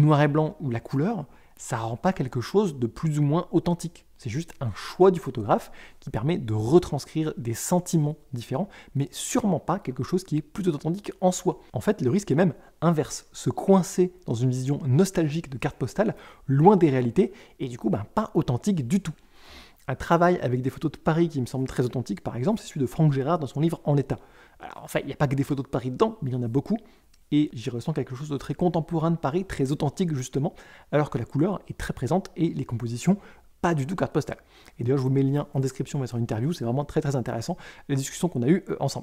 noir et blanc ou la couleur, ça rend pas quelque chose de plus ou moins authentique. C'est juste un choix du photographe qui permet de retranscrire des sentiments différents, mais sûrement pas quelque chose qui est plus authentique en soi. En fait, le risque est même inverse, se coincer dans une vision nostalgique de carte postale, loin des réalités, et du coup, ben, pas authentique du tout. Un travail avec des photos de Paris qui me semble très authentique, par exemple, c'est celui de Franck Gérard dans son livre En l'état. Alors, en fait, il n'y a pas que des photos de Paris dedans, mais il y en a beaucoup, et j'y ressens quelque chose de très contemporain de Paris, très authentique justement, alors que la couleur est très présente et les compositions pas du tout carte postale. Et d'ailleurs, je vous mets le lien en description de une interview, c'est vraiment très très intéressant les discussions qu'on a eues euh, ensemble.